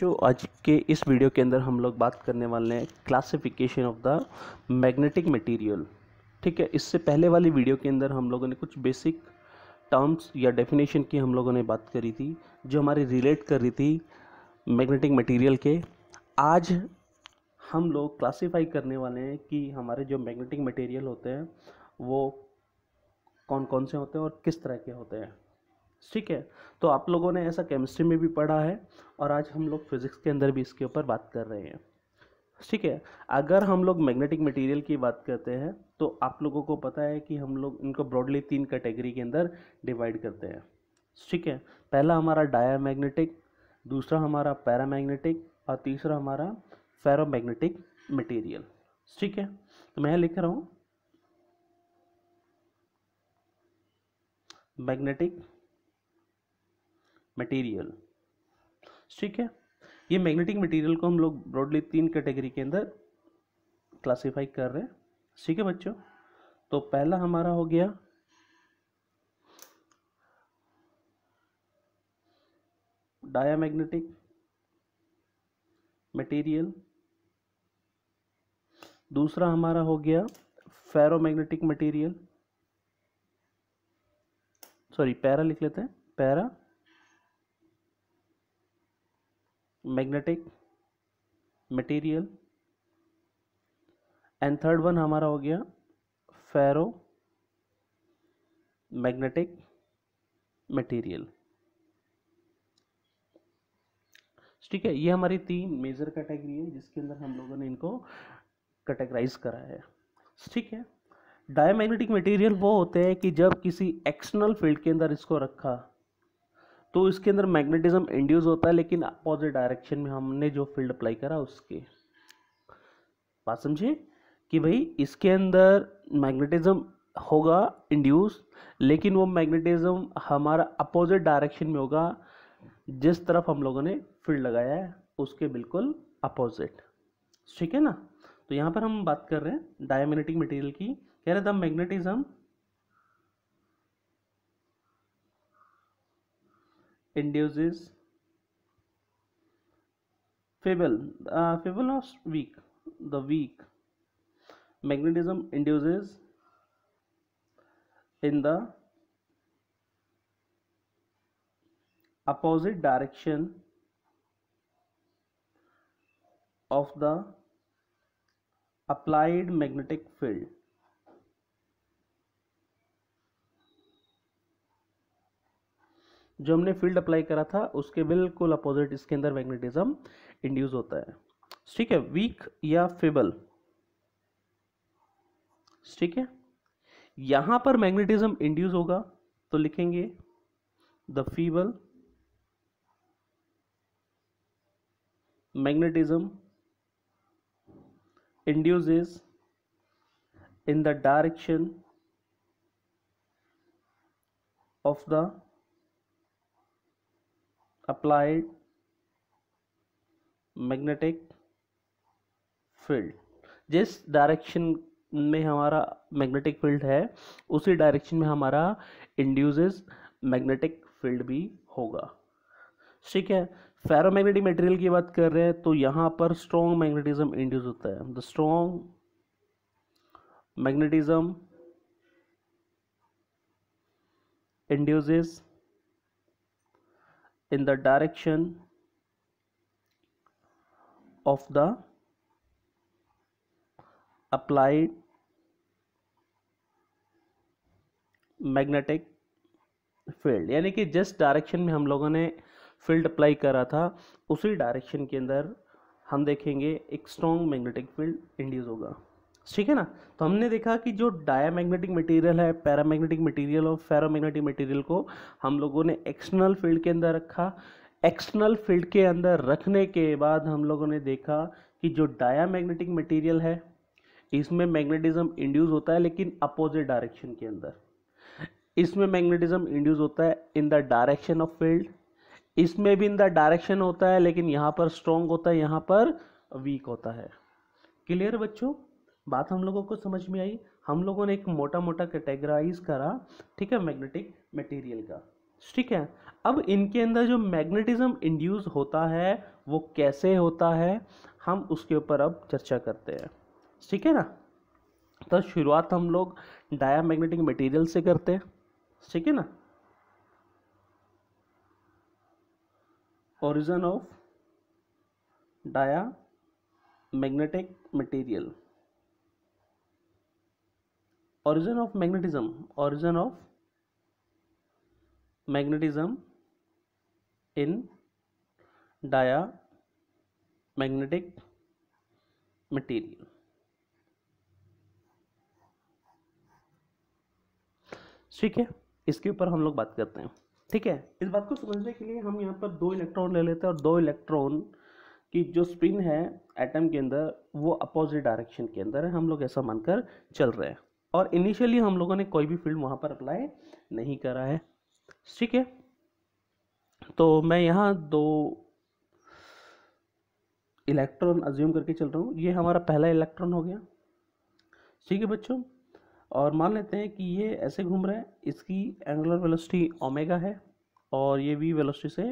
बच्चों आज के इस वीडियो के अंदर हम लोग बात करने वाले हैं classification of the magnetic material ठीक है इससे पहले वाली वीडियो के अंदर हम लोगों ने कुछ बेसिक टर्म्स या डेफिनेशन की हम लोगों ने बात करी थी जो हमारी रिलेट कर रही थी मैग्नेटिक मटेरियल के आज हम लोग क्लासीफाई करने वाले हैं कि हमारे जो मैग्नेटिक मटेरियल होते हैं वो कौन कौन से होते हैं और किस तरह के होते हैं ठीक है तो आप लोगों ने ऐसा केमिस्ट्री में भी पढ़ा है और आज हम लोग फिज़िक्स के अंदर भी इसके ऊपर बात कर रहे हैं ठीक है अगर हम लोग मैग्नेटिक मटेरियल की बात करते हैं तो आप लोगों को पता है कि हम लोग इनको ब्रॉडली तीन कैटेगरी के अंदर डिवाइड करते हैं ठीक है पहला हमारा डाया मैग्नेटिक दूसरा हमारा पैरामैग्नेटिक और तीसरा हमारा फेरोमैग्नेटिक मटेरियल ठीक है तो मैं लिख रहा हूँ मैग्नेटिक मटेरियल ठीक है ये मैग्नेटिक मटेरियल को हम लोग ब्रॉडली तीन कैटेगरी के अंदर क्लासिफाई कर रहे हैं ठीक है बच्चों तो पहला हमारा हो गया मैग्नेटिक मटेरियल दूसरा हमारा हो गया फेरोमैग्नेटिक मटेरियल सॉरी पैरा लिख लेते हैं paramagnetic material and third one हमारा हो गया फेरो मैग्नेटिक मटेरियल ठीक है ये हमारी तीन मेजर कैटेगरी है जिसके अंदर हम लोगों ने इनको कैटेगराइज करा है ठीक है डायमैग्नेटिक मटेरियल वो होते हैं कि जब किसी एक्सटर्नल फील्ड के अंदर इसको रखा तो इसके अंदर मैग्नेटिज्म इंड्यूस होता है लेकिन अपोजिट डायरेक्शन में हमने जो फील्ड अप्लाई करा उसके बात समझे कि भाई इसके अंदर मैग्नेटिज्म होगा इंड्यूस लेकिन वो मैग्नेटिज्म हमारा अपोजिट डायरेक्शन में होगा जिस तरफ हम लोगों ने फील्ड लगाया है उसके बिल्कुल अपोजिट ठीक है ना तो यहाँ पर हम बात कर रहे हैं डायमैग्नेटिक मटेरियल की कह रहे the magnetism induces fable uh, fable of weak the weak magnetism induces in the opposite direction of the applied magnetic field जो हमने फील्ड अप्लाई करा था उसके बिल्कुल अपोजिट इसके अंदर मैग्नेटिज्म इंड्यूस होता है ठीक है वीक या फेबल ठीक है यहां पर मैग्नेटिज्म इंड्यूस होगा तो लिखेंगे the feeble magnetism induces in the direction of the applied magnetic field जिस डायरेक्शन में हमारा मैग्नेटिक फील्ड है उसी डायरेक्शन में हमारा इंड्यूज मैग्नेटिक फील्ड भी होगा ठीक है फेरोमैग्नेटिक मटेरियल की बात कर रहे हैं तो यहाँ पर स्ट्रॉन्ग मैग्नेटिज्म इंड्यूस होता है the strong magnetism induces in the direction of the applied magnetic field यानी कि जिस डायरेक्शन में हम लोगों ने फील्ड अप्लाई करा था उसी डायरेक्शन के अंदर हम देखेंगे एक स्ट्रॉन्ग मैग्नेटिक फील्ड इंड्यूस होगा ठीक है ना तो हमने देखा कि जो डायमैग्नेटिक मटेरियल है पैरामैग्नेटिक मटेरियल और फेरोमैग्नेटिक मटेरियल को हम लोगों ने एक्सटर्नल फील्ड के अंदर रखा एक्सटर्नल फील्ड के अंदर रखने के बाद हम लोगों ने देखा कि जो डायमैग्नेटिक मटेरियल है इसमें मैग्नेटिज्म इंड्यूस होता है लेकिन अपोजिट डायरेक्शन के अंदर इसमें मैग्नेटिज्म इंड्यूस होता है in the direction of field इसमें भी इन द डायरेक्शन होता है लेकिन यहाँ पर स्ट्रॉन्ग होता है यहाँ पर वीक होता है क्लियर बच्चों बात हम लोगों को समझ में आई हम लोगों ने एक मोटा मोटा कैटेगराइज करा ठीक है मैग्नेटिक मटेरियल का ठीक है अब इनके अंदर जो मैग्नेटिज्म इंड्यूस होता है वो कैसे होता है हम उसके ऊपर अब चर्चा करते हैं ठीक है ना तो शुरुआत हम लोग डाया मैग्नेटिक मटीरियल से करते हैं ठीक है ना origin of diamagnetic material of magnetism origin of magnetism in diamagnetic material ठीक है इसके ऊपर हम लोग बात करते हैं ठीक है इस बात को समझने के लिए हम यहाँ पर दो इलेक्ट्रॉन ले लेते हैं और दो इलेक्ट्रॉन की जो स्पिन है एटम के अंदर वो अपोजिट डायरेक्शन के अंदर है हम लोग ऐसा मानकर चल रहे हैं और इनिशियली हम लोगों ने कोई भी फील्ड वहाँ पर अप्लाई नहीं करा है ठीक है तो मैं यहाँ दो इलेक्ट्रॉन अज्यूम करके चल रहा हूँ ये हमारा पहला इलेक्ट्रॉन हो गया ठीक है बच्चों और मान लेते हैं कि ये ऐसे घूम रहा है इसकी एंगुलर वेलोसिटी ओमेगा है और ये वी वेलोसिटी से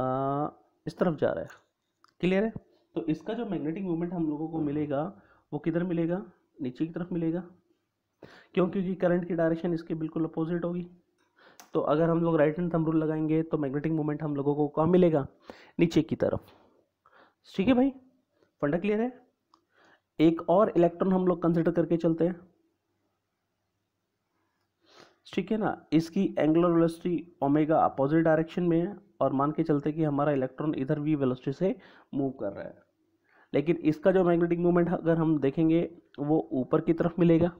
आ, इस तरफ जा रहा है क्लियर है तो इसका जो मैग्नेटिक मोमेंट हम लोगों को मिलेगा वो किधर मिलेगा नीचे की तरफ मिलेगा क्यों क्योंकि करंट की डायरेक्शन इसके बिल्कुल अपोजिट होगी तो अगर हम लोग राइट हैंड थंब रूल लगाएंगे तो मैग्नेटिक मोमेंट हम लोगों को कहाँ मिलेगा नीचे की तरफ ठीक है भाई फंडा क्लियर है एक और इलेक्ट्रॉन हम लोग कंसिडर करके चलते हैं ठीक है ना इसकी angular velocity omega opposite direction में है और मान के चलते कि हमारा इलेक्ट्रॉन इधर वी वेलोसिटी से मूव कर रहा है लेकिन इसका जो मैग्नेटिक मोमेंट अगर हम देखेंगे वो ऊपर की तरफ मिलेगा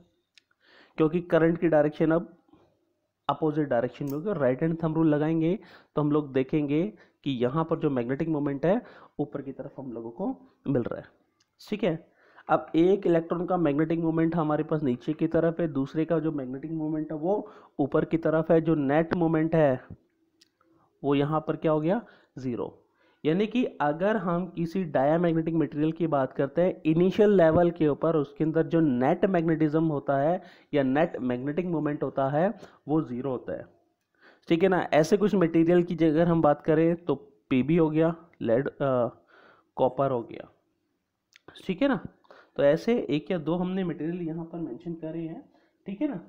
क्योंकि करंट की डायरेक्शन अब अपोजिट डायरेक्शन में होगी राइट हैंड थंब रूल लगाएंगे तो हम लोग देखेंगे कि यहाँ पर जो मैग्नेटिक मोमेंट है ऊपर की तरफ हम लोगों को मिल रहा है ठीक है अब एक इलेक्ट्रॉन का मैग्नेटिक मोमेंट हमारे पास नीचे की तरफ है दूसरे का जो मैग्नेटिक मोमेंट है वो ऊपर की तरफ है जो नेट मोमेंट है वो यहाँ पर क्या हो गया ज़ीरो यानी कि अगर हम किसी मैग्नेटिक मटेरियल की बात करते हैं इनिशियल लेवल के ऊपर उसके अंदर जो नेट मैग्नेटिज्म होता है या नेट मैग्नेटिक मोमेंट होता है वो ज़ीरो होता है ठीक है ना ऐसे कुछ मटेरियल की अगर हम बात करें तो पीबी हो गया लेड कॉपर हो गया ठीक है ना तो ऐसे एक या दो हमने मटेरियल यहाँ पर मैंशन करे हैं ठीक है ना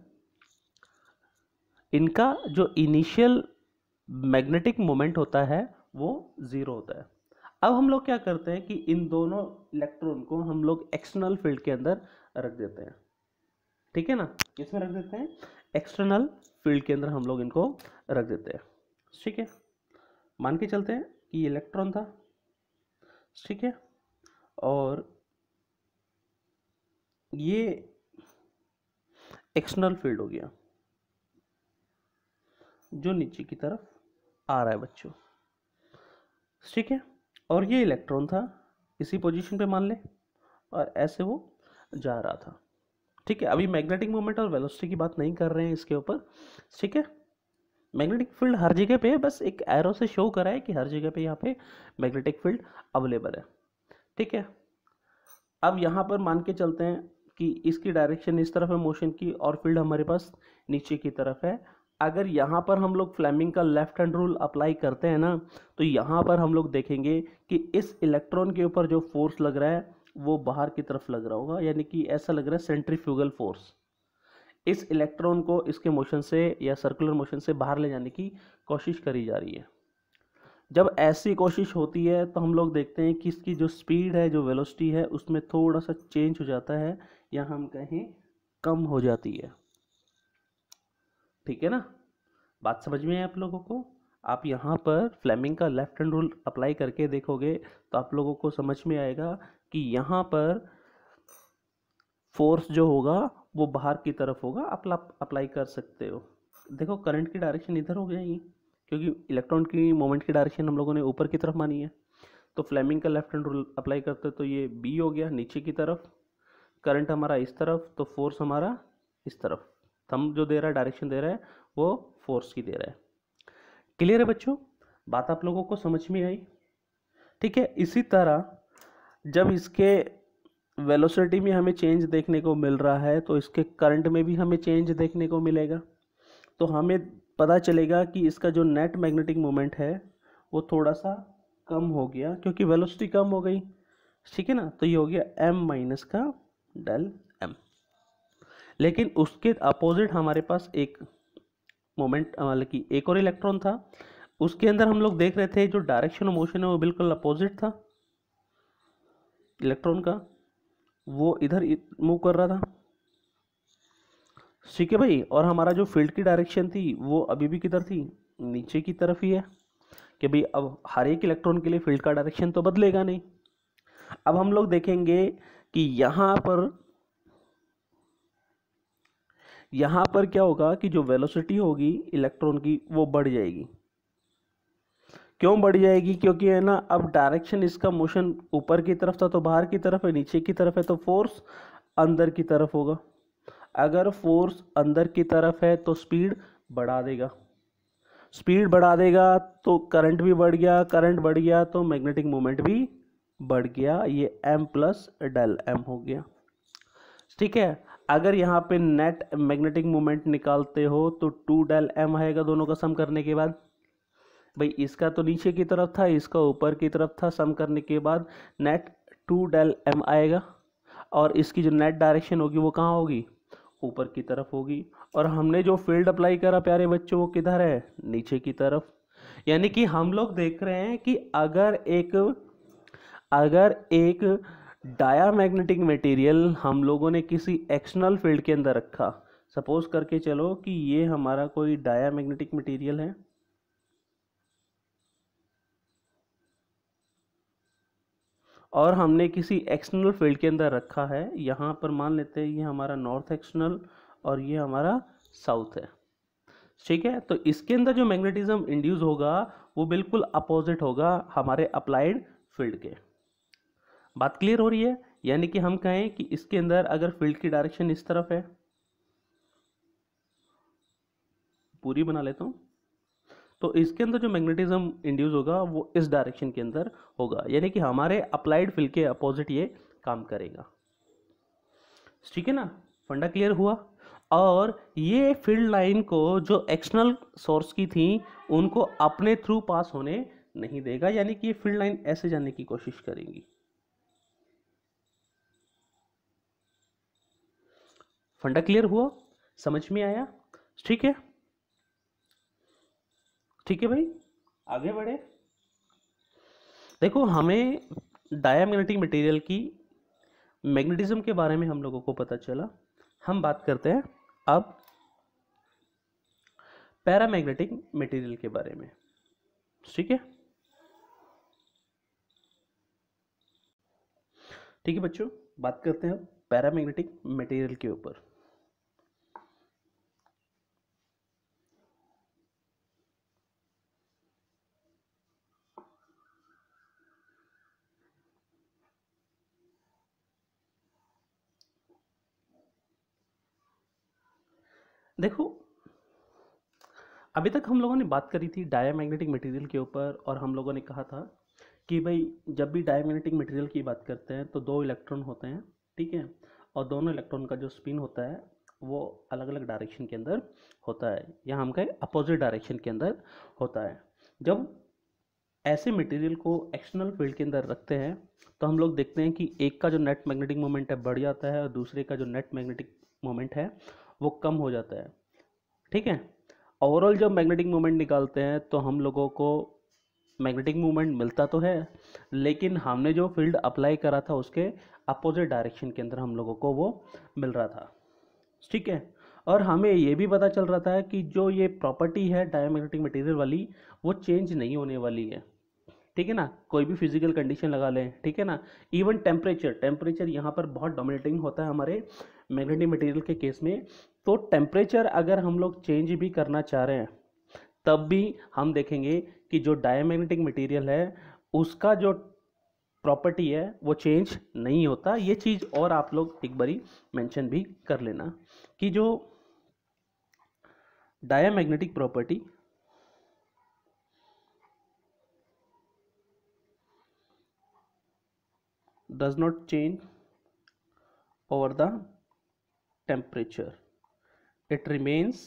इनका जो इनिशियल मैग्नेटिक मोमेंट होता है वो ज़ीरो होता है अब हम लोग क्या करते हैं कि इन दोनों इलेक्ट्रॉन को हम लोग एक्सटर्नल फील्ड के अंदर रख देते हैं ठीक है ना किसमें रख देते हैं एक्सटर्नल फील्ड के अंदर हम लोग इनको रख देते हैं ठीक है मान के चलते हैं कि ये इलेक्ट्रॉन था ठीक है और ये एक्सटर्नल फील्ड हो गया जो नीचे की तरफ आ रहा है बच्चों ठीक है और ये इलेक्ट्रॉन था इसी पोजीशन पे मान ले और ऐसे वो जा रहा था ठीक है अभी मैग्नेटिक मोमेंट और वेलोसिटी की बात नहीं कर रहे हैं इसके ऊपर ठीक है मैग्नेटिक फील्ड हर जगह पे है बस एक एरो से शो करा है कि हर जगह पे यहाँ पे मैग्नेटिक फील्ड अवेलेबल है ठीक है अब यहाँ पर मान के चलते हैं कि इसकी डायरेक्शन इस तरफ है मोशन की और फील्ड हमारे पास नीचे की तरफ है अगर यहाँ पर हम लोग फ्लैमिंग का लेफ्ट हैंड रूल अप्लाई करते हैं ना तो यहाँ पर हम लोग देखेंगे कि इस इलेक्ट्रॉन के ऊपर जो फोर्स लग रहा है वो बाहर की तरफ लग रहा होगा यानी कि ऐसा लग रहा है सेंट्रीफ्यूगल फोर्स इस इलेक्ट्रॉन को इसके मोशन से या सर्कुलर मोशन से बाहर ले जाने की कोशिश करी जा रही है जब ऐसी कोशिश होती है तो हम लोग देखते हैं कि इसकी जो स्पीड है जो वेलोसिटी है उसमें थोड़ा सा चेंज हो जाता है या हम कहें कम हो जाती है ठीक है ना बात समझ में आए आप लोगों को आप यहाँ पर फ्लेमिंग का लेफ्ट हैंड रूल अप्लाई करके देखोगे तो आप लोगों को समझ में आएगा कि यहाँ पर फोर्स जो होगा वो बाहर की तरफ होगा आप अप्लाई कर सकते हो देखो करंट की डायरेक्शन इधर हो ही क्योंकि इलेक्ट्रॉन की मोमेंट की डायरेक्शन हम लोगों ने ऊपर की तरफ मानी है तो फ्लेमिंग का लेफ्ट हैंड रूल अप्लाई करते तो ये बी हो गया नीचे की तरफ करंट हमारा इस तरफ तो फोर्स हमारा इस तरफ थम जो दे रहा है डायरेक्शन दे रहा है वो फोर्स की दे रहा है क्लियर है बच्चों बात आप लोगों को समझ में आई ठीक है इसी तरह जब इसके वेलोसिटी में हमें चेंज देखने को मिल रहा है तो इसके करंट में भी हमें चेंज देखने को मिलेगा तो हमें पता चलेगा कि इसका जो नेट मैग्नेटिक मोमेंट है वो थोड़ा सा कम हो गया क्योंकि वेलोसिटी कम हो गई ठीक है ना तो ये हो गया एम माइनस का डेल लेकिन उसके अपोजिट हमारे पास एक मोमेंट मतलब कि एक और इलेक्ट्रॉन था उसके अंदर हम लोग देख रहे थे जो डायरेक्शन ऑफ मोशन है वो बिल्कुल अपोजिट था इलेक्ट्रॉन का वो इधर मूव कर रहा था ठीक है भाई और हमारा जो फील्ड की डायरेक्शन थी वो अभी भी किधर थी नीचे की तरफ ही है कि भाई अब हर एक इलेक्ट्रॉन के लिए फील्ड का डायरेक्शन तो बदलेगा नहीं अब हम लोग देखेंगे कि यहाँ पर यहाँ पर क्या होगा कि जो वेलोसिटी होगी इलेक्ट्रॉन की वो बढ़ जाएगी क्यों बढ़ जाएगी क्योंकि है ना अब डायरेक्शन इसका मोशन ऊपर की तरफ था तो बाहर की तरफ है नीचे की तरफ है तो फोर्स अंदर की तरफ होगा अगर फोर्स अंदर की तरफ है तो स्पीड बढ़ा देगा स्पीड बढ़ा देगा तो करंट भी बढ़ गया करंट बढ़ गया तो मैग्नेटिक मोमेंट भी बढ़ गया ये एम प्लस डेल एम हो गया ठीक है अगर यहाँ पे नेट मैग्नेटिक मोमेंट निकालते हो तो टू डेल एम आएगा दोनों का सम करने के बाद भाई इसका तो नीचे की तरफ था इसका ऊपर की तरफ था सम करने के बाद नेट टू डेल एम आएगा और इसकी जो नेट डायरेक्शन होगी वो कहाँ होगी ऊपर की तरफ होगी और हमने जो फील्ड अप्लाई करा प्यारे बच्चों वो किधर है नीचे की तरफ यानी कि हम लोग देख रहे हैं कि अगर एक अगर एक डायामैग्नेटिक मटेरियल हम लोगों ने किसी एक्शनल फील्ड के अंदर रखा सपोज करके चलो कि ये हमारा कोई डायामैग्नेटिक मटेरियल है और हमने किसी एक्सटर्नल फील्ड के अंदर रखा है यहाँ पर मान लेते हैं ये हमारा नॉर्थ एक्सटर्नल और ये हमारा साउथ है ठीक है तो इसके अंदर जो मैग्नेटिज्म इंड्यूस होगा वो बिल्कुल अपोजिट होगा हमारे अप्लाइड फील्ड के बात क्लियर हो रही है यानी कि हम कहें कि इसके अंदर अगर फील्ड की डायरेक्शन इस तरफ है पूरी बना लेता हूँ तो इसके अंदर जो मैग्नेटिज्म इंड्यूस होगा वो इस डायरेक्शन के अंदर होगा यानी कि हमारे अप्लाइड फील्ड के अपोजिट ये काम करेगा ठीक है ना फंडा क्लियर हुआ और ये फील्ड लाइन को जो एक्सटर्नल सोर्स की थी उनको अपने थ्रू पास होने नहीं देगा यानी कि ये फील्ड लाइन ऐसे जाने की कोशिश करेंगी फंडा क्लियर हुआ समझ में आया ठीक है ठीक है भाई आगे बढ़े देखो हमें डायमैग्नेटिक मटेरियल की मैग्नेटिज्म के बारे में हम लोगों को पता चला हम बात करते हैं अब पैरामैग्नेटिक मटेरियल के बारे में ठीक है ठीक है बच्चों बात करते हैं पैरामैग्नेटिक मटेरियल के ऊपर देखो अभी तक हम लोगों ने बात करी थी डायमैग्नेटिक मटेरियल के ऊपर और हम लोगों ने कहा था कि भाई जब भी डायमैग्नेटिक मटेरियल की बात करते हैं तो दो इलेक्ट्रॉन होते हैं ठीक है और दोनों इलेक्ट्रॉन का जो स्पिन होता है वो अलग अलग डायरेक्शन के अंदर होता है या हम कहें अपोजिट डायरेक्शन के अंदर होता है जब ऐसे मटेरियल को एक्सटर्नल फील्ड के अंदर रखते हैं तो हम लोग देखते हैं कि एक का जो नेट मैग्नेटिक मोमेंट है बढ़ जाता है और दूसरे का जो नेट मैग्नेटिक मोमेंट है वो कम हो जाता है ठीक है ओवरऑल जब मैग्नेटिक मोमेंट निकालते हैं तो हम लोगों को मैग्नेटिक मोमेंट मिलता तो है लेकिन हमने जो फील्ड अप्लाई करा था उसके अपोजिट डायरेक्शन के अंदर हम लोगों को वो मिल रहा था ठीक है और हमें ये भी पता चल रहा था कि जो ये प्रॉपर्टी है डायमैग्नेटिक मटेरियल वाली वो चेंज नहीं होने वाली है ठीक है ना कोई भी फिजिकल कंडीशन लगा लें ठीक है ना इवन टेम्परेचर टेम्परेचर यहाँ पर बहुत डोमिनेटिंग होता है हमारे मैग्नेटिक मटेरियल के केस में तो टेम्परेचर अगर हम लोग चेंज भी करना चाह रहे हैं तब भी हम देखेंगे कि जो डायमैग्नेटिक मटेरियल है उसका जो प्रॉपर्टी है वो चेंज नहीं होता ये चीज़ और आप लोग एक बारी मेंशन भी कर लेना कि जो diamagnetic property does not change over the temperature it remains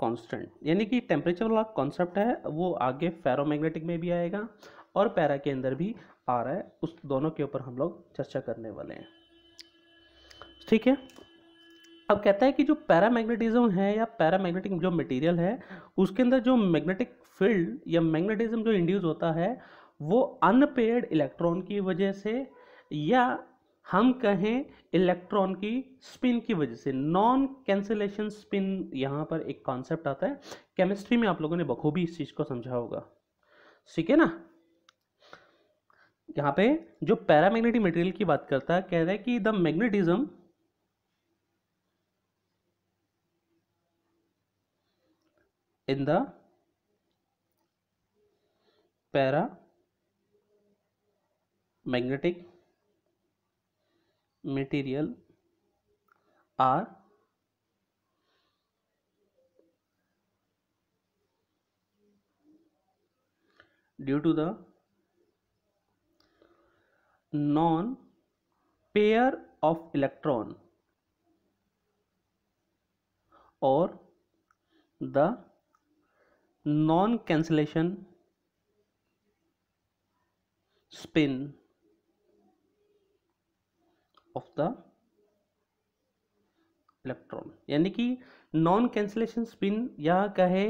constant यानी कि टेम्परेचर वाला कॉन्सेप्ट है वो आगे फेरोमैग्नेटिक में भी आएगा और पैरा के अंदर भी आ रहा है उस दोनों के ऊपर हम लोग चर्चा करने वाले हैं ठीक है अब कहता है कि जो पैरामैग्नेटिज्म है या पैरामैग्नेटिक जो मटेरियल है उसके अंदर जो मैग्नेटिक फील्ड या मैग्नेटिज्म जो इंड्यूस होता है वो अनपेड इलेक्ट्रॉन की वजह से या हम कहें इलेक्ट्रॉन की स्पिन की वजह से नॉन कैंसिलेशन स्पिन यहाँ पर एक कॉन्सेप्ट आता है केमिस्ट्री में आप लोगों ने बखूबी इस चीज़ को समझा होगा ठीक है ना यहाँ पे जो पैरामैग्नेटिक मटेरियल की बात करता है कह रहा है कि the magnetism in the paramagnetic material are due to the non pair of electron or the non cancellation spin of the electron यानी कि नॉन कैंसिलेशन स्पिन या कहे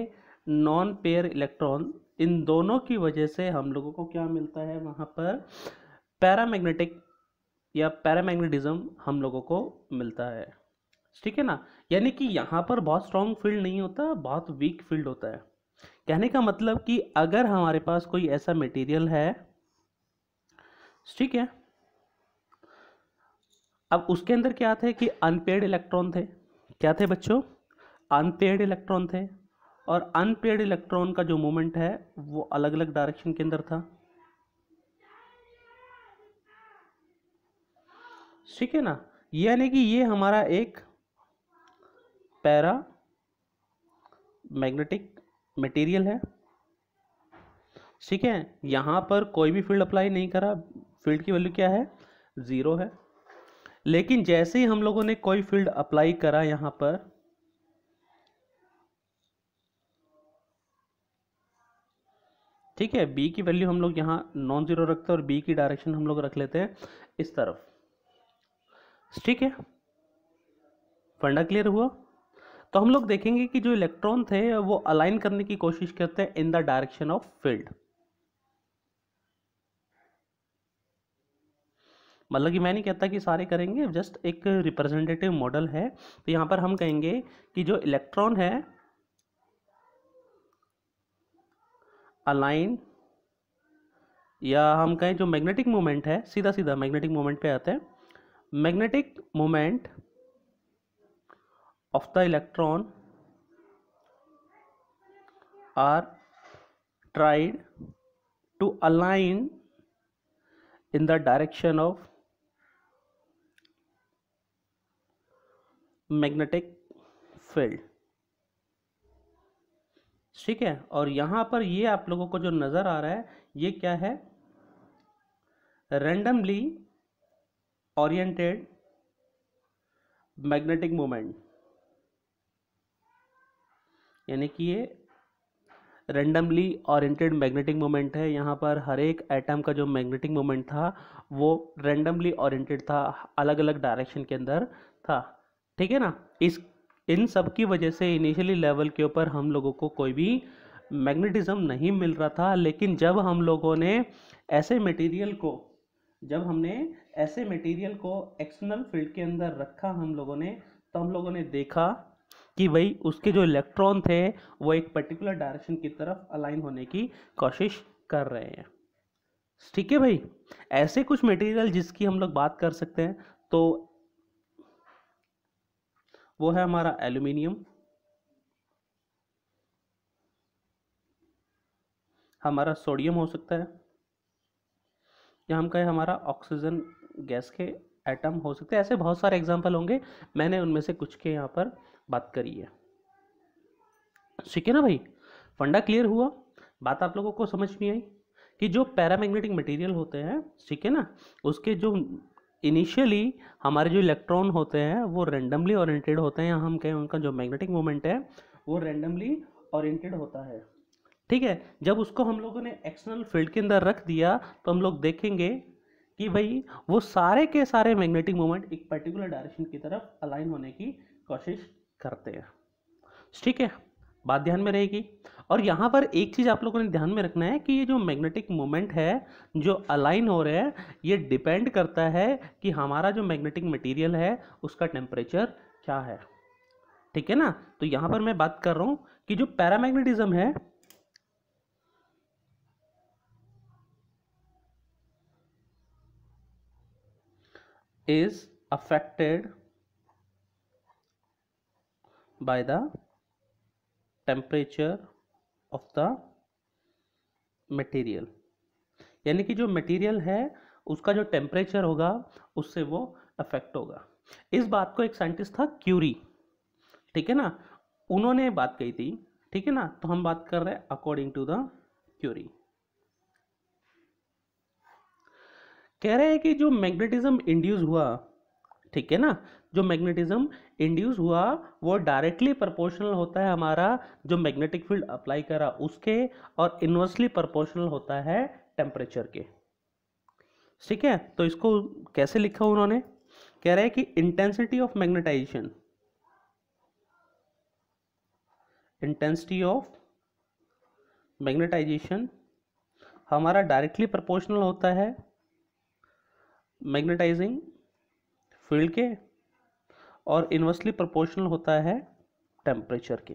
नॉन पेयर इलेक्ट्रॉन इन दोनों की वजह से हम लोगों को क्या मिलता है वहाँ पर पैरामैग्नेटिक या पैरामैग्नेटिज्म हम लोगों को मिलता है ठीक है ना यानी कि यहाँ पर बहुत स्ट्रॉन्ग फील्ड नहीं होता बहुत वीक फील्ड होता है कहने का मतलब कि अगर हमारे पास कोई ऐसा मटेरियल है ठीक है अब उसके अंदर क्या थे कि अनपेड इलेक्ट्रॉन थे क्या थे बच्चों अनपेड इलेक्ट्रॉन थे और अनपेड इलेक्ट्रॉन का जो मोमेंट है वो अलग अलग डायरेक्शन के अंदर था ठीक है ना यानी कि ये हमारा एक पैरा मैग्नेटिक मटेरियल है ठीक है यहां पर कोई भी फील्ड अप्लाई नहीं करा फील्ड की वैल्यू क्या है ज़ीरो है लेकिन जैसे ही हम लोगों ने कोई फील्ड अप्लाई करा यहां पर ठीक है बी की वैल्यू हम लोग यहां नॉन जीरो रखते हैं और बी की डायरेक्शन हम लोग रख लेते हैं इस तरफ ठीक है फंडा क्लियर हुआ तो हम लोग देखेंगे कि जो इलेक्ट्रॉन थे वो अलाइन करने की कोशिश करते हैं in the direction of field मतलब कि मैं नहीं कहता कि सारे करेंगे जस्ट एक रिप्रेजेंटेटिव मॉडल है तो यहाँ पर हम कहेंगे कि जो इलेक्ट्रॉन है अलाइन या हम कहें जो मैग्नेटिक मोमेंट है सीधा सीधा मैग्नेटिक मोमेंट पे आते हैं magnetic moment of the electron are tried to align in the direction of magnetic field ठीक है और यहां पर ये आप लोगों को जो नज़र आ रहा है ये क्या है रैंडमली ओरिएंटेड मैग्नेटिक मोमेंट यानी कि ये रैंडमली ओरिएंटेड मैग्नेटिक मोमेंट है यहाँ पर हर एक एटम का जो मैग्नेटिक मोमेंट था वो रैंडमली ओरिएंटेड था अलग अलग डायरेक्शन के अंदर था ठीक है ना इस इन सब की वजह से इनिशियली लेवल के ऊपर हम लोगों को कोई भी मैग्नेटिज़्म नहीं मिल रहा था लेकिन जब हम लोगों ने ऐसे मटेरियल को जब हमने ऐसे मटेरियल को एक्सटर्नल फील्ड के अंदर रखा हम लोगों ने तो हम लोगों ने देखा कि भाई उसके जो इलेक्ट्रॉन थे वो एक पर्टिकुलर डायरेक्शन की तरफ अलाइन होने की कोशिश कर रहे हैं ठीक है भाई ऐसे कुछ मटेरियल जिसकी हम लोग बात कर सकते हैं तो वो है हमारा एल्यूमिनियम हमारा सोडियम हो सकता है या हम कहें हमारा ऑक्सीजन गैस के एटम हो सकते हैं ऐसे बहुत सारे एग्जाम्पल होंगे मैंने उनमें से कुछ के यहाँ पर बात करी है ठीक है ना भाई फंडा क्लियर हुआ बात आप लोगों को समझ में आई कि जो पैरामैग्नेटिक मटेरियल होते हैं ठीक है ना उसके जो इनिशियली हमारे जो इलेक्ट्रॉन होते हैं वो रेंडमली ओरिएंटेड होते हैं हम कहें उनका जो मैग्नेटिक मोमेंट है वो रेंडमली ओरिएंटेड होता है ठीक है जब उसको हम लोगों ने एक्सटर्नल फील्ड के अंदर रख दिया तो हम लोग देखेंगे कि भाई वो सारे के सारे मैग्नेटिक मोमेंट एक पर्टिकुलर डायरेक्शन की तरफ अलाइन होने की कोशिश करते हैं ठीक है बात ध्यान में रहेगी और यहाँ पर एक चीज़ आप लोगों ने ध्यान में रखना है कि ये जो मैग्नेटिक मोमेंट है जो अलाइन हो रहा है ये डिपेंड करता है कि हमारा जो मैग्नेटिक मटेरियल है उसका टेम्परेचर क्या है ठीक है ना तो यहाँ पर मैं बात कर रहा हूँ कि जो पैरामैग्नेटिज्म है is affected by the temperature of the material यानी कि जो मटेरियल है उसका जो टेम्परेचर होगा उससे वो अफेक्ट होगा इस बात को एक साइंटिस्ट था क्यूरी ठीक है ना उन्होंने बात कही थी ठीक है ना तो हम बात कर रहे हैं अकॉर्डिंग टू द क्यूरी कह रहे हैं कि जो मैग्नेटिज्म इंड्यूस हुआ ठीक है ना जो मैग्नेटिज्म इंड्यूस हुआ वो डायरेक्टली प्रोपोर्शनल होता है हमारा जो मैग्नेटिक फील्ड अप्लाई करा उसके और इन्वर्सली प्रोपोर्शनल होता है टेम्परेचर के ठीक है तो इसको कैसे लिखा उन्होंने कह रहे हैं कि intensity of magnetisation intensity of magnetisation हमारा डायरेक्टली प्रोपोर्शनल होता है मैग्नेटाइजिंग फील्ड के और इन्वर्सली प्रोपोर्शनल होता है टेम्परेचर के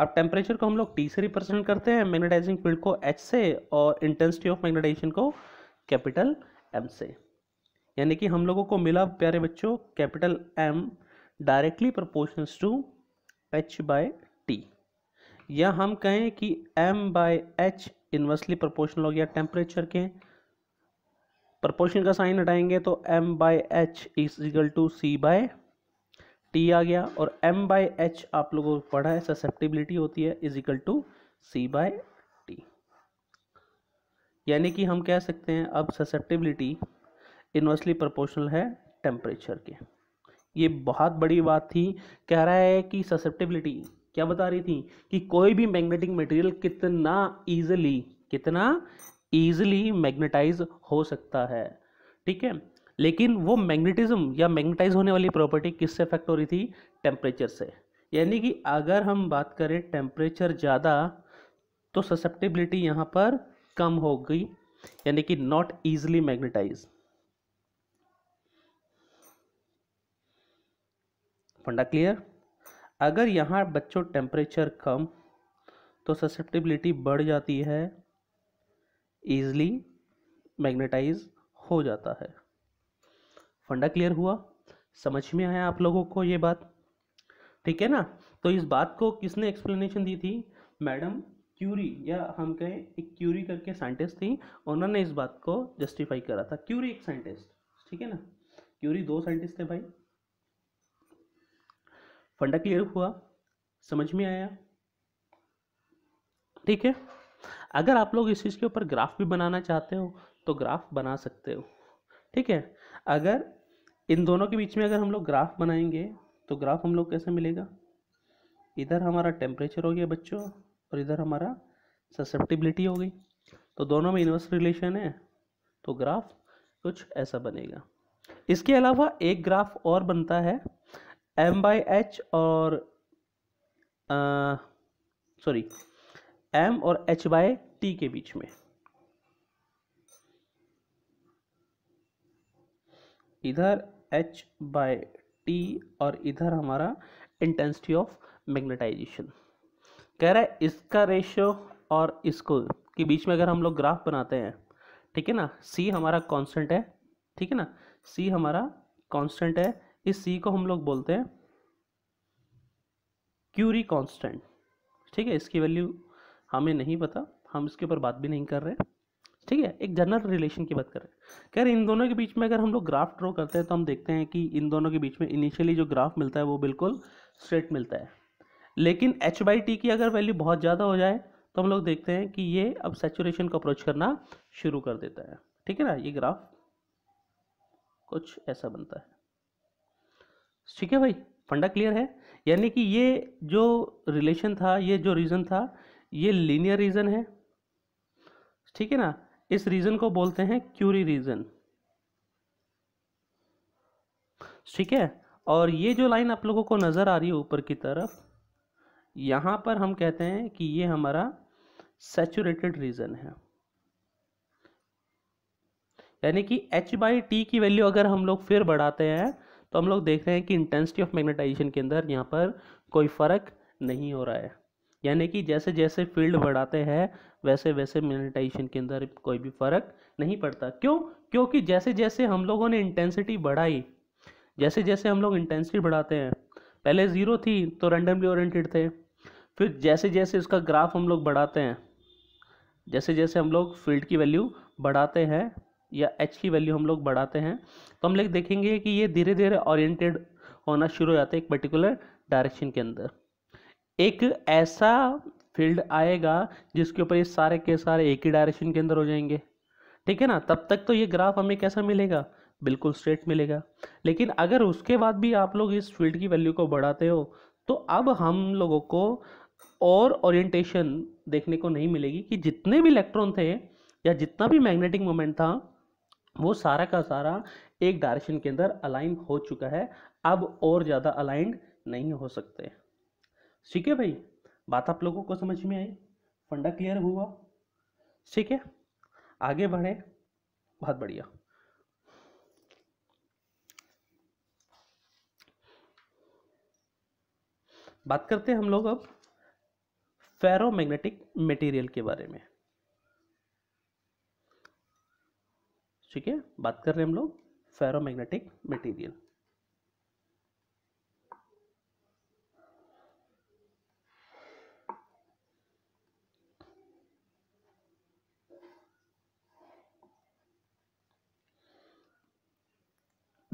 अब टेम्परेचर को हम लोग टी से रिप्रेजेंट करते हैं मैग्नेटाइजिंग फील्ड को एच से और इंटेंसिटी ऑफ मैग्नेटाइजेशन को कैपिटल एम से यानी कि हम लोगों को मिला प्यारे बच्चों capital M directly proportional to H by T या हम कहें कि M by H inversely proportional हो गया टेम्परेचर के प्रपोर्शन का साइन हटाएंगे तो m by H equal to C by T आ गया और m बाई एच आप लोगों को पढ़ा है ससेप्टिबिलिटी होती है equal to C by T यानी कि हम कह सकते हैं अब ससेप्टिबिलिटी इनवर्सली प्रपोर्शनल है टेम्परेचर के ये बहुत बड़ी बात थी कह रहा है कि ससेप्टिबिलिटी क्या बता रही थी कि कोई भी मैग्नेटिक मटेरियल कितना ईजिली कितना ईजिली मैग्नेटाइज हो सकता है ठीक है लेकिन वो मैग्नेटिज्म या मैग्नेटाइज होने वाली प्रॉपर्टी किससे इफेक्ट हो रही थी टेम्परेचर से यानी कि अगर हम बात करें टेम्परेचर ज़्यादा तो ससेप्टिबिलिटी यहाँ पर कम हो गई यानी कि नॉट ईजिली मैग्नेटाइज फंडा क्लियर अगर यहाँ बच्चों टेम्परेचर कम तो ससेप्टिबिलिटी बढ़ जाती है ईजली मैग्नेटाइज हो जाता है फंडा क्लियर हुआ समझ में आया आप लोगों को ये बात ठीक है ना तो इस बात को किसने एक्सप्लेनेशन दी थी मैडम क्यूरी या हम कहें एक क्यूरी करके साइंटिस्ट थी उन्होंने इस बात को जस्टिफाई करा था क्यूरी एक साइंटिस्ट ठीक है ना क्यूरी दो साइंटिस्ट थे भाई फंडा क्लियर हुआ समझ में आया ठीक है अगर आप लोग इस चीज़ के ऊपर ग्राफ भी बनाना चाहते हो तो ग्राफ बना सकते हो ठीक है अगर इन दोनों के बीच में अगर हम लोग ग्राफ बनाएंगे तो ग्राफ हम लोग कैसे मिलेगा इधर हमारा टेम्परेचर हो गया बच्चों और इधर हमारा ससेप्टिबिलिटी हो गई तो दोनों में इन्वर्स रिलेशन है तो ग्राफ कुछ ऐसा बनेगा इसके अलावा एक ग्राफ और बनता है एम बाई एच और सॉरी एम और एच बाय टी के बीच में इधर एच बाय टी और इधर हमारा इंटेंसिटी ऑफ मैग्नेटाइजेशन कह रहा है इसका रेशियो और इसको के बीच में अगर हम लोग ग्राफ बनाते हैं ठीक है ना सी हमारा कांस्टेंट है ठीक है ना सी हमारा कांस्टेंट है इस सी को हम लोग बोलते हैं क्यूरी कांस्टेंट ठीक है इसकी वैल्यू हमें नहीं पता हम इसके ऊपर बात भी नहीं कर रहे ठीक है एक जनरल रिलेशन की बात कर रहे हैं खैर इन दोनों के बीच में अगर हम लोग ग्राफ ड्रॉ करते हैं तो हम देखते हैं कि इन दोनों के बीच में इनिशियली जो ग्राफ मिलता है वो बिल्कुल स्ट्रेट मिलता है लेकिन एच बाई टी की अगर वैल्यू बहुत ज़्यादा हो जाए तो हम लोग देखते हैं कि ये अब सेचुरेशन को अप्रोच करना शुरू कर देता है ठीक है ना ये ग्राफ कुछ ऐसा बनता है ठीक है भाई फंडा क्लियर है यानी कि ये जो रिलेशन था ये जो रीज़न था ये लीनियर रीजन है ठीक है ना इस रीजन को बोलते हैं क्यूरी रीजन ठीक है और ये जो लाइन आप लोगों को नज़र आ रही है ऊपर की तरफ यहाँ पर हम कहते हैं कि ये हमारा सेचुरेटेड रीजन है यानी कि एच बाई टी की वैल्यू अगर हम लोग फिर बढ़ाते हैं तो हम लोग देख रहे हैं कि इंटेंसिटी ऑफ मैग्नेटाइजेशन के अंदर यहाँ पर कोई फ़र्क नहीं हो रहा है यानी कि जैसे जैसे फील्ड बढ़ाते हैं वैसे वैसे मिनिटाइजेशन के अंदर कोई भी फ़र्क नहीं पड़ता क्यों क्योंकि जैसे जैसे हम लोगों ने इंटेंसिटी बढ़ाई जैसे जैसे हम लोग इंटेंसिटी बढ़ाते हैं पहले ज़ीरो थी तो रैंडमली ओरिएंटेड थे फिर जैसे जैसे उसका ग्राफ हम लोग बढ़ाते हैं जैसे जैसे हम लोग फील्ड की वैल्यू बढ़ाते हैं या एच की वैल्यू हम लोग बढ़ाते हैं तो हम लोग देखेंगे कि ये धीरे धीरे ओरिएंटेड होना शुरू हो जाता है एक पर्टिकुलर डायरेक्शन के अंदर एक ऐसा फील्ड आएगा जिसके ऊपर ये सारे के सारे एक ही डायरेक्शन के अंदर हो जाएंगे ठीक है ना तब तक तो ये ग्राफ हमें कैसा मिलेगा बिल्कुल स्ट्रेट मिलेगा लेकिन अगर उसके बाद भी आप लोग इस फील्ड की वैल्यू को बढ़ाते हो तो अब हम लोगों को और ओरिएंटेशन देखने को नहीं मिलेगी कि जितने भी इलेक्ट्रॉन थे या जितना भी मैग्नेटिक मोमेंट था वो सारा का सारा एक डायरेक्शन के अंदर अलाइन हो चुका है अब और ज़्यादा अलाइंड नहीं हो सकते ठीक है भाई बात आप लोगों को समझ में आई फंडा क्लियर हुआ ठीक है आगे बढ़े बहुत बढ़िया बात करते हैं हम लोग अब फेरोमैग्नेटिक मटेरियल के बारे में ठीक है बात कर रहे हैं हम लोग फेरोमैग्नेटिक मटेरियल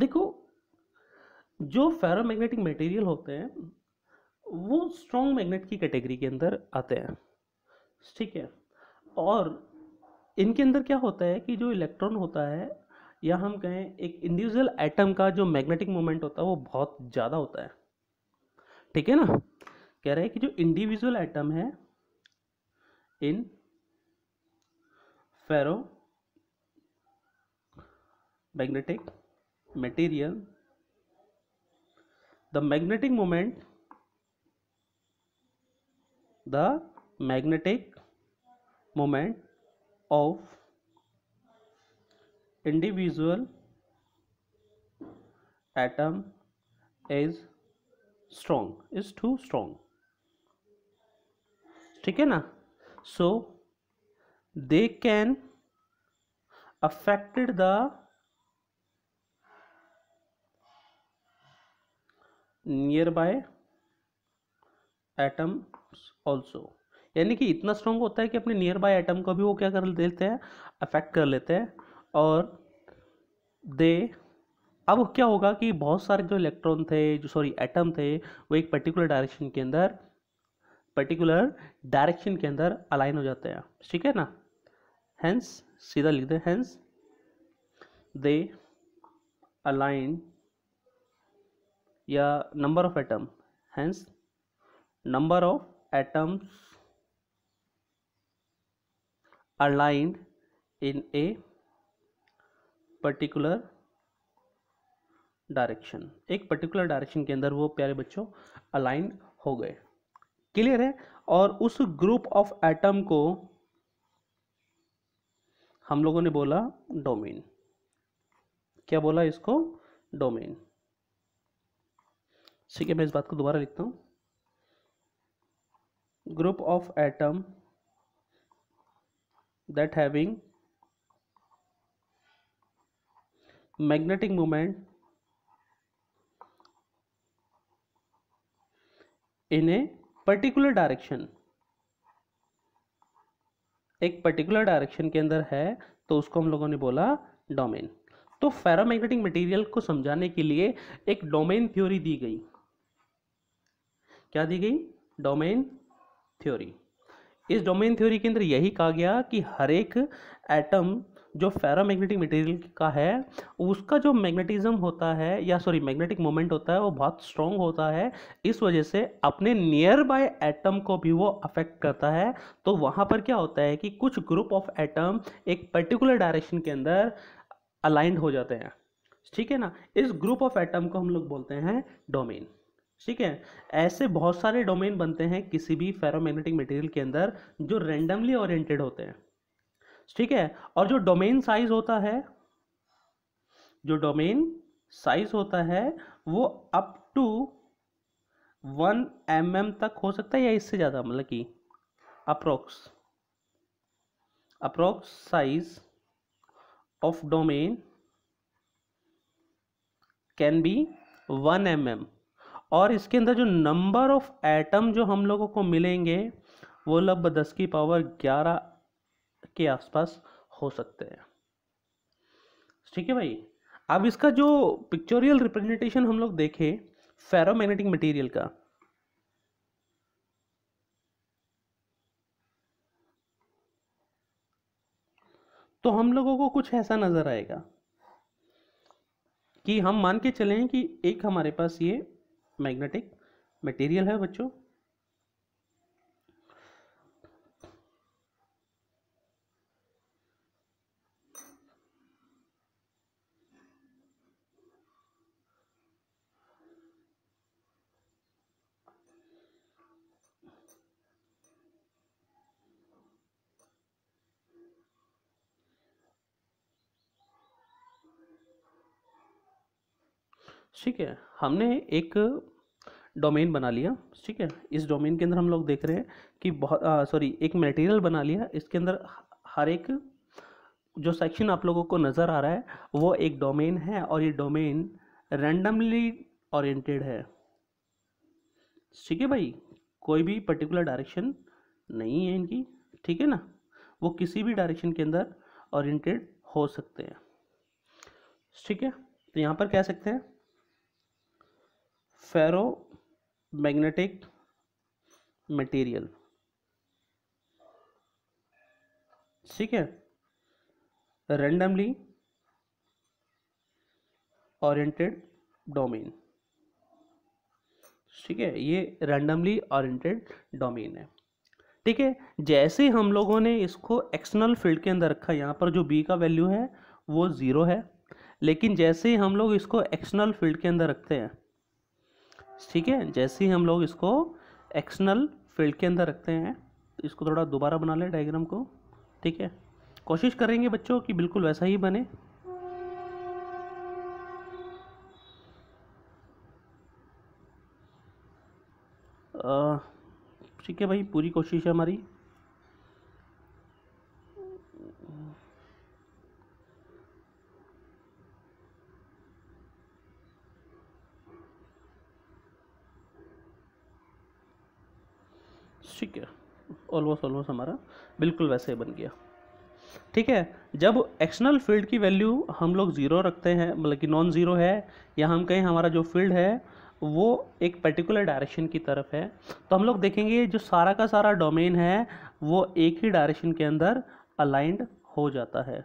देखो जो फेरोमैग्नेटिक मटेरियल होते हैं वो स्ट्रॉन्ग मैग्नेट की कैटेगरी के अंदर आते हैं ठीक है और इनके अंदर क्या होता है कि जो इलेक्ट्रॉन होता है या हम कहें एक इंडिविजुअल एटम का जो मैग्नेटिक मोमेंट होता है वो बहुत ज़्यादा होता है ठीक है ना कह रहे हैं कि जो इंडिविजुअल एटम है in ferromagnetic material the magnetic moment the magnetic moment of individual atom is strong is too strong ठीक है so they can affected the nearby atom also यानी कि इतना स्ट्रॉन्ग होता है कि अपने नियर बाय एटम को भी वो क्या कर देते हैं अफेक्ट कर लेते हैं और दे अब क्या होगा कि बहुत सारे जो इलेक्ट्रॉन थे जो सॉरी एटम थे वो एक पर्टिकुलर डायरेक्शन के अंदर पर्टिकुलर डायरेक्शन के अंदर अलाइन हो जाते हैं ठीक है ना हैंस सीधा लिख दे हैंस दे अलाइन या number of atom hence number of atoms aligned in a particular direction एक पर्टिकुलर डायरेक्शन के अंदर वो प्यारे बच्चों अलाइन हो गए क्लियर है और उस ग्रुप ऑफ एटम को हम लोगों ने बोला डोमेन क्या बोला इसको डोमेन ठीक है मैं इस बात को दोबारा लिखता हूँ group of atom that having magnetic moment in a particular direction एक पर्टिकुलर डायरेक्शन के अंदर है तो उसको हम लोगों ने बोला डोमेन तो फेरोमैग्नेटिक मटेरियल को समझाने के लिए एक डोमेन थ्योरी दी गई क्या दी गई डोमेन थ्योरी इस डोमेन थ्योरी के अंदर यही कहा गया कि हर एक एटम जो फेरामैग्नेटिक मटेरियल का है उसका जो मैग्नेटिज्म होता है या सॉरी मैग्नेटिक मोमेंट होता है वो बहुत स्ट्रॉन्ग होता है इस वजह से अपने नियर बाय एटम को भी वो अफेक्ट करता है तो वहाँ पर क्या होता है कि कुछ ग्रुप ऑफ एटम एक पर्टिकुलर डायरेक्शन के अंदर अलाइंड हो जाते हैं ठीक है ना इस ग्रुप ऑफ एटम को हम लोग बोलते हैं डोमेन ठीक है ऐसे बहुत सारे डोमेन बनते हैं किसी भी फेरोमैग्नेटिक मटेरियल के अंदर जो रेंडमली ओरिएंटेड होते हैं ठीक है और जो डोमेन साइज होता है जो डोमेन साइज होता है वो up to one M mm तक हो सकता है या इससे ज़्यादा मतलब कि approx approx size of domain can be one M M और इसके अंदर जो नंबर ऑफ एटम जो हम लोगों को मिलेंगे वो लगभग दस की पावर ग्यारह के आसपास हो सकते हैं ठीक है भाई अब इसका जो पिक्चोरियल रिप्रेजेंटेशन हम लोग देखें फेरोमैग्नेटिक मटेरियल का तो हम लोगों को कुछ ऐसा नज़र आएगा कि हम मान के चले कि एक हमारे पास ये मैग्नेटिक मटेरियल है बच्चों ठीक है हमने एक डोमेन बना लिया ठीक है इस डोमेन के अंदर हम लोग देख रहे हैं कि बहुत सॉरी एक मटेरियल बना लिया इसके अंदर हर एक जो सेक्शन आप लोगों को नज़र आ रहा है वो एक डोमेन है और ये डोमेन रैंडमली ओरिएंटेड है ठीक है भाई कोई भी पर्टिकुलर डायरेक्शन नहीं है इनकी ठीक है ना वो किसी भी डायरेक्शन के अंदर ओरिएंटेड हो सकते हैं ठीक है तो यहाँ पर कह सकते हैं फेरो मैग्नेटिक मटेरियल ठीक है रेंडमली ऑरियंटेड डोमेन ठीक है ये रेंडमली ऑरियंटेड डोमेन है ठीक है जैसे हम लोगों ने इसको एक्सटर्नल फील्ड के अंदर रखा यहाँ पर जो बी का वैल्यू है वो ज़ीरो है लेकिन जैसे ही हम लोग इसको एक्सटर्नल फील्ड के अंदर रखते हैं ठीक है जैसे ही हम लोग इसको एक्सनल फील्ड के अंदर रखते हैं तो इसको थोड़ा दोबारा बना लें डायग्राम को ठीक है कोशिश करेंगे बच्चों कि बिल्कुल वैसा ही बने ठीक है भाई पूरी कोशिश है हमारी बिल्कुल वैसे बन गया ठीक है जब एक्सटर्नल फील्ड की वैल्यू हम लोग ज़ीरो रखते हैं मतलब कि नॉन ज़ीरो है या हम कहें हमारा जो फील्ड है वो एक पर्टिकुलर डायरेक्शन की तरफ है तो हम लोग देखेंगे जो सारा का सारा डोमेन है वो एक ही डायरेक्शन के अंदर अलाइंड हो जाता है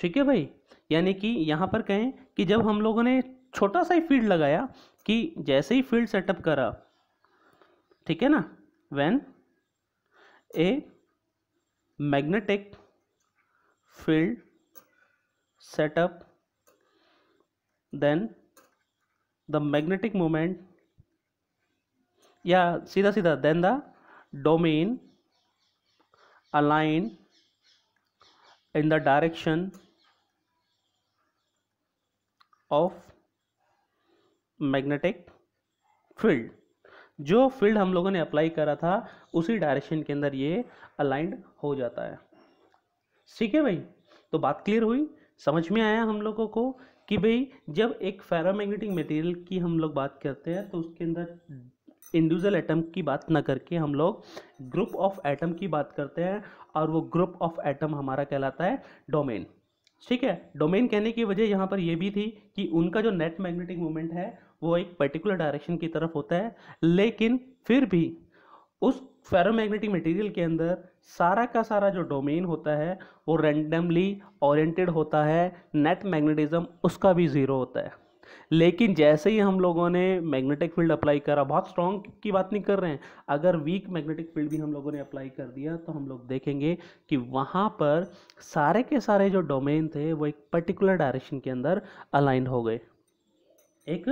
ठीक है भाई यानी कि यहाँ पर कहें कि जब हम लोगों ने छोटा सा ही फील्ड लगाया कि जैसे ही फील्ड सेटअप करा ठीक है ना when a magnetic field setup then the magnetic moment या सीधा सीधा then the domain align in the direction of magnetic field जो फील्ड हम लोगों ने अप्लाई करा था उसी डायरेक्शन के अंदर ये अलाइंड हो जाता है ठीक है भाई तो बात क्लियर हुई समझ में आया हम लोगों को कि भाई जब एक फेरामैग्नेटिक मटेरियल की हम लोग बात करते हैं तो उसके अंदर इंडिविजुअल एटम की बात ना करके हम लोग ग्रुप ऑफ एटम की बात करते हैं और वो ग्रुप ऑफ एटम हमारा कहलाता है डोमेन ठीक है डोमेन कहने की वजह यहाँ पर यह भी थी कि उनका जो नेट मैग्नेटिक मोमेंट है वो एक पर्टिकुलर डायरेक्शन की तरफ होता है लेकिन फिर भी उस फेरोमैग्नेटिक मटेरियल के अंदर सारा का सारा जो डोमेन होता है वो रैंडमली ओरिएंटेड होता है नेट मैग्नेटिज्म उसका भी ज़ीरो होता है लेकिन जैसे ही हम लोगों ने मैग्नेटिक फील्ड अप्लाई करा बहुत स्ट्रॉन्ग की बात नहीं कर रहे हैं अगर वीक मैग्नेटिक फील्ड भी हम लोगों ने अप्लाई कर दिया तो हम लोग देखेंगे कि वहाँ पर सारे के सारे जो डोमेन थे वो एक पर्टिकुलर डायरेक्शन के अंदर अलाइन हो गए एक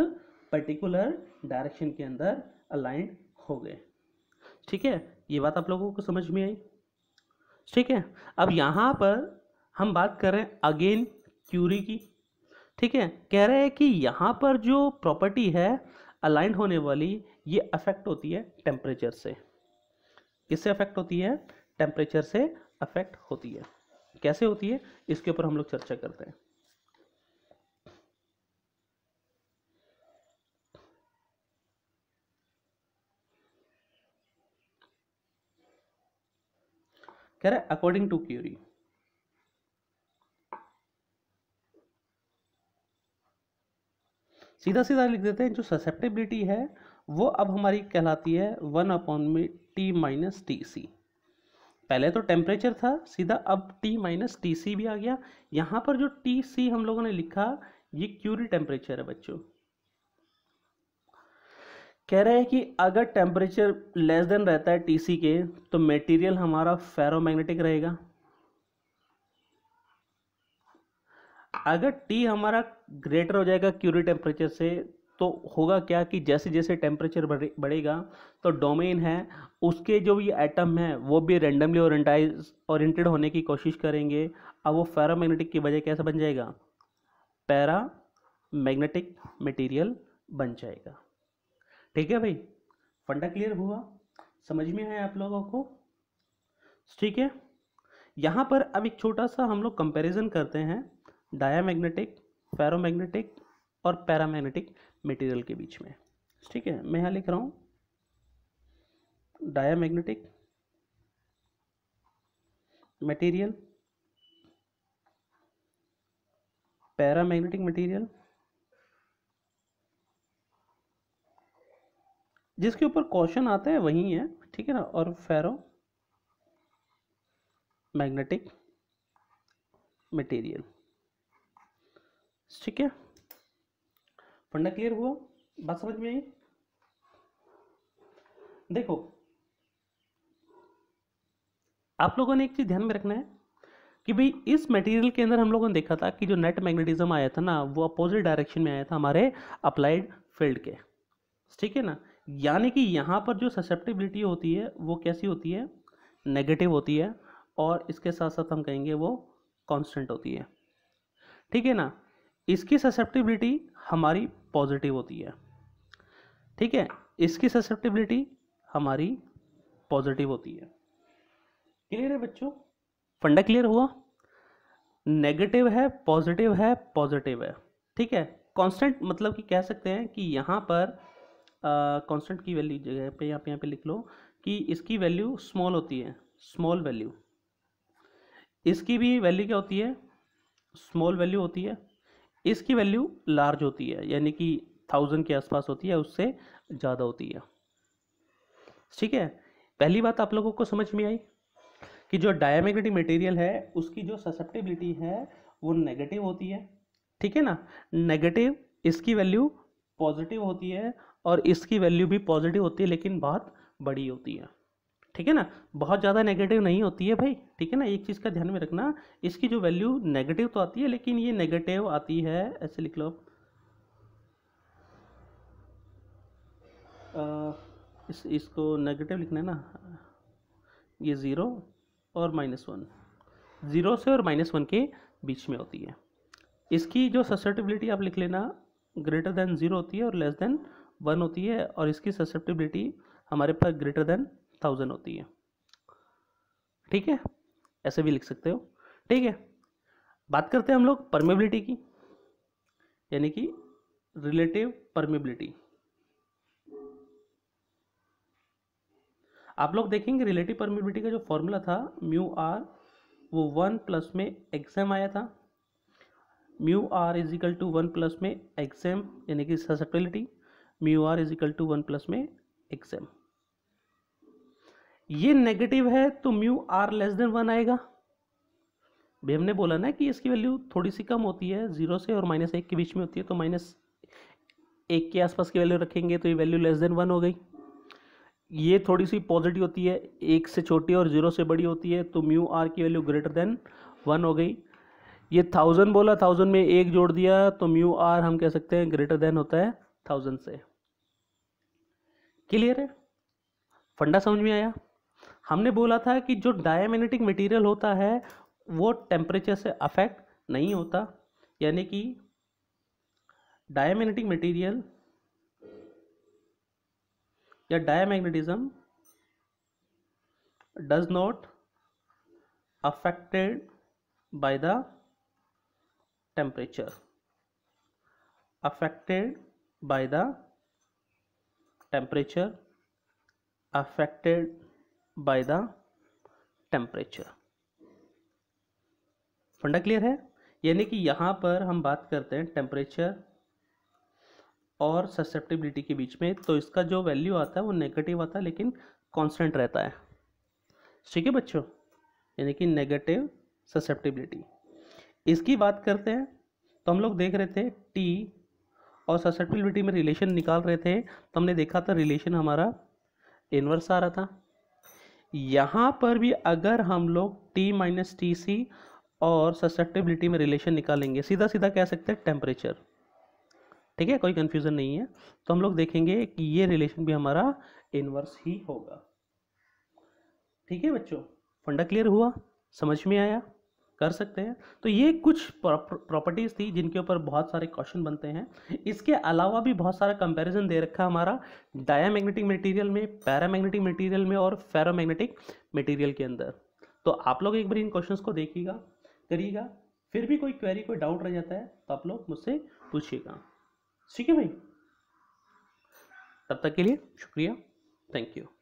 पर्टिकुलर डायरेक्शन के अंदर अलाइंड हो गए ठीक है ये बात आप लोगों को समझ में आई ठीक है अब यहाँ पर हम बात कर रहे हैं अगेन क्यूरी की ठीक है कह रहे हैं कि यहाँ पर जो प्रॉपर्टी है अलाइंड होने वाली ये अफेक्ट होती है टेम्परेचर से किससे अफेक्ट होती है टेम्परेचर से अफेक्ट होती है कैसे होती है इसके ऊपर हम लोग चर्चा करते हैं कह रहा है अकॉर्डिंग टू क्यूरी सीधा सीधा लिख देते हैं जो ससेप्टेबिलिटी है वो अब हमारी कहलाती है वन अपॉन में टी माइनस टी सी पहले तो टेम्परेचर था सीधा अब टी माइनस टी सी भी आ गया यहाँ पर जो टी सी हम लोगों ने लिखा ये क्यूरी टेम्परेचर है बच्चों कह रहे हैं कि अगर टेम्परेचर लेस देन रहता है टीसी के तो मटेरियल हमारा फेरोमैग्नेटिक रहेगा अगर टी हमारा ग्रेटर हो जाएगा क्यूरी टेम्परेचर से तो होगा क्या कि जैसे जैसे टेम्परेचर बढ़ेगा तो डोमेन है उसके जो भी एटम हैं वो भी रेंडमली ओरेंटाइज ओरिएंटेड होने की कोशिश करेंगे अब वो फेरोमैग्नेटिक की वजह कैसे बन जाएगा पैरा मैग्नेटिक मटेरियल बन जाएगा ठीक है भाई फंडा क्लियर हुआ समझ में आया आप लोगों को ठीक है यहाँ पर अब एक छोटा सा हम लोग कंपेरिजन करते हैं डायामैग्नेटिक फेरोमैग्नेटिक और पैरामैग्नेटिक मटेरियल के बीच में ठीक है मैं यहाँ लिख रहा हूँ डायामैग्नेटिक मटेरियल पैरामैग्नेटिक मटेरियल जिसके ऊपर क्वेश्चन आता है वही है ठीक है ना और फेरो मैग्नेटिक मटेरियल ठीक है पढ़ना क्लियर हुआ बात समझ में आई देखो आप लोगों ने एक चीज़ ध्यान में रखना है कि भाई इस मटेरियल के अंदर हम लोगों ने देखा था कि जो नेट मैग्नेटिज्म आया था ना वो अपोजिट डायरेक्शन में आया था हमारे अप्लाइड फील्ड के ठीक है ना यानी कि यहाँ पर जो ससेप्टिबिलिटी होती है वो कैसी होती है नेगेटिव होती है और इसके साथ साथ हम कहेंगे वो कांस्टेंट होती है ठीक है ना इसकी ससेप्टिबिलिटी हमारी पॉजिटिव होती है ठीक है इसकी ससेप्टिबिलिटी हमारी पॉजिटिव होती है क्लियर है बच्चों फंडा क्लियर हुआ नेगेटिव है पॉजिटिव है पॉजिटिव है ठीक है कांस्टेंट मतलब कि कह सकते हैं कि यहाँ पर कांस्टेंट की वैल्यू जगह पे पे यहाँ पे लिख लो कि इसकी वैल्यू स्मॉल होती है स्मॉल वैल्यू इसकी भी वैल्यू क्या होती है स्मॉल वैल्यू होती है इसकी वैल्यू लार्ज होती है यानी कि थाउजेंड के आसपास होती है उससे ज़्यादा होती है ठीक है पहली बात आप लोगों को समझ में आई कि जो डायमेग्नेटिक मटेरियल है उसकी जो ससेप्टिबिलिटी है वो नेगेटिव होती है ठीक है ना नेगेटिव इसकी वैल्यू पॉजिटिव होती है और इसकी वैल्यू भी पॉजिटिव होती है लेकिन बहुत बड़ी होती है ठीक है ना बहुत ज़्यादा नेगेटिव नहीं होती है भाई ठीक है ना एक चीज़ का ध्यान में रखना इसकी जो वैल्यू नेगेटिव तो आती है लेकिन ये नेगेटिव आती है ऐसे लिख लो इस इसको नेगेटिव लिखना है ना ये ज़ीरो और माइनस वन ज़ीरो से और माइनस वन के बीच में होती है इसकी जो ससेटिबिलिटी आप लिख लेना ग्रेटर देन ज़ीरो होती है और लेस देन वन होती है और इसकी ससेप्टिबिलिटी हमारे पास ग्रेटर देन थाउजेंड होती है ठीक है ऐसे भी लिख सकते हो ठीक है बात करते हैं हम लोग परमेबिलिटी की यानी कि रिलेटिव परमेबिलिटी आप लोग देखेंगे रिलेटिव परमेबिलिटी का जो फॉर्मूला था म्यू आर वो वन प्लस में एग्जाम आया था mu R equal to one plus में एग्जाम यानी कि susceptibility mu R is equal to one plus में एक्स एम ये नेगेटिव है तो mu R less than one आएगा भी हमने बोला ना कि इसकी वैल्यू थोड़ी सी कम होती है जीरो से और माइनस एक के बीच में होती है तो माइनस एक के आसपास की वैल्यू रखेंगे तो ये वैल्यू लेस देन वन हो गई ये थोड़ी सी पॉजिटिव होती है एक से छोटी और जीरो से बड़ी होती है तो म्यू आर की वैल्यू ग्रेटर देन वन हो गई ये थाउजेंड बोला थाउजेंड में एक जोड़ दिया तो म्यू आर हम कह सकते हैं ग्रेटर देन होता है थाउजेंड से क्लियर है फंडा समझ में आया हमने बोला था कि जो डायमैग्नेटिक मटेरियल होता है वो टेम्परेचर से अफेक्ट नहीं होता यानी कि डायमैग्नेटिक मटेरियल या diamagnetism does not affected by the temperature affected by the temperature affected by the temperature फंडा क्लियर है यानी कि यहाँ पर हम बात करते हैं टेम्परेचर और ससेप्टिबिलिटी के बीच में तो इसका जो वैल्यू आता है वो नेगेटिव आता है लेकिन कांस्टेंट रहता है ठीक है बच्चों यानी कि नेगेटिव ससेप्टिबिलिटी इसकी बात करते हैं तो हम लोग देख रहे थे टी और ससेप्टिबिलिटी में रिलेशन निकाल रहे थे तो हमने देखा था रिलेशन हमारा इनवर्स आ रहा था यहाँ पर भी अगर हम लोग टी माइनस टी सी और ससेप्टिबिलिटी में रिलेशन निकालेंगे सीधा सीधा कह सकते हैं टेम्परेचर ठीक है कोई कन्फ्यूज़न नहीं है तो हम लोग देखेंगे कि ये रिलेशन भी हमारा इनवर्स ही होगा ठीक है बच्चों फंडा क्लियर हुआ समझ में आया कर सकते हैं तो ये कुछ प्रॉपर्टीज़ थी जिनके ऊपर बहुत सारे क्वेश्चन बनते हैं इसके अलावा भी बहुत सारा कंपैरिजन दे रखा हमारा मैग्नेटिक मटेरियल में पैरामैग्नेटिक मटेरियल में और फेरोमैग्नेटिक मटेरियल के अंदर तो आप लोग एक बार इन क्वेश्चन को देखिएगा करिएगा फिर भी कोई क्वेरी कोई डाउट रह जाता है तो आप लोग मुझसे पूछिएगा ठीक है भाई तब तक के लिए शुक्रिया थैंक यू